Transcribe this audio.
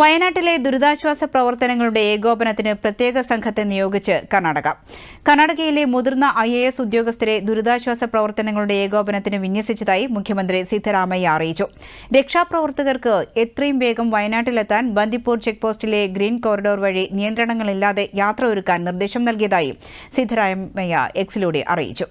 വയനാട്ടിലെ ദുരിതാശ്വാസ പ്രവർത്തനങ്ങളുടെ ഏകോപനത്തിന് പ്രത്യേക സംഘത്തെ നിയോഗിച്ച് കർണാടക കർണാടകയിലെ മുതിർന്ന ഐ എ എസ് ഉദ്യോഗസ്ഥരെ ദുരിതാശ്വാസ പ്രവർത്തനങ്ങളുടെ ഏകോപനത്തിന് വിന്യസിച്ചതായി മുഖ്യമന്ത്രി സിദ്ധരാമയ്യ അറിയിച്ചു രക്ഷാപ്രവർത്തകർക്ക് എത്രയും വേഗം വയനാട്ടിലെത്താൻ ബന്ദിപ്പൂർ ചെക്ക് പോസ്റ്റിലെ ഗ്രീൻ കോറിഡോർ വഴി നിയന്ത്രണങ്ങളില്ലാതെ യാത്ര ഒരുക്കാൻ നിർദ്ദേശം നൽകിയതായി സിദ്ധരാമയ്യ എക്സിലൂടെ അറിയിച്ചു